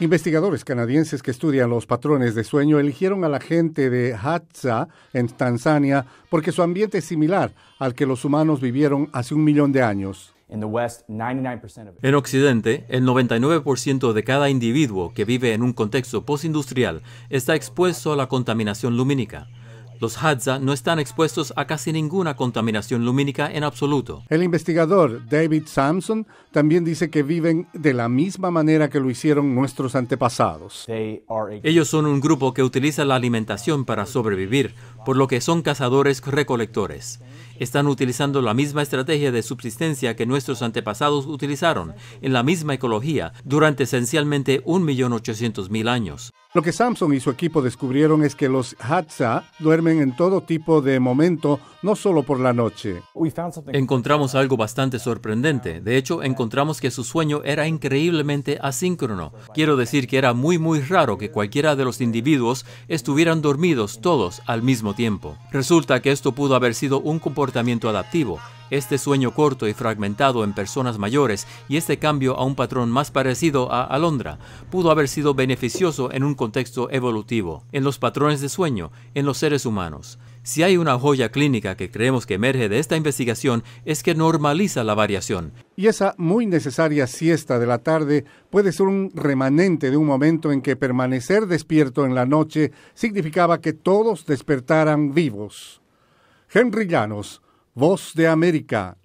Investigadores canadienses que estudian los patrones de sueño eligieron a la gente de Hatsa, en Tanzania porque su ambiente es similar al que los humanos vivieron hace un millón de años. En Occidente, el 99% de cada individuo que vive en un contexto postindustrial está expuesto a la contaminación lumínica. Los Hadza no están expuestos a casi ninguna contaminación lumínica en absoluto. El investigador David Sampson también dice que viven de la misma manera que lo hicieron nuestros antepasados. Ellos son un grupo que utiliza la alimentación para sobrevivir, por lo que son cazadores-recolectores. Están utilizando la misma estrategia de subsistencia que nuestros antepasados utilizaron en la misma ecología durante esencialmente 1.800.000 años. Lo que Samson y su equipo descubrieron es que los Hadza duermen en todo tipo de momento, no solo por la noche. Encontramos algo bastante sorprendente. De hecho, encontramos que su sueño era increíblemente asíncrono. Quiero decir que era muy muy raro que cualquiera de los individuos estuvieran dormidos todos al mismo tiempo. Resulta que esto pudo haber sido un comportamiento adaptivo este sueño corto y fragmentado en personas mayores y este cambio a un patrón más parecido a Alondra pudo haber sido beneficioso en un contexto evolutivo, en los patrones de sueño, en los seres humanos. Si hay una joya clínica que creemos que emerge de esta investigación es que normaliza la variación. Y esa muy necesaria siesta de la tarde puede ser un remanente de un momento en que permanecer despierto en la noche significaba que todos despertaran vivos. Henry Llanos, Voz de América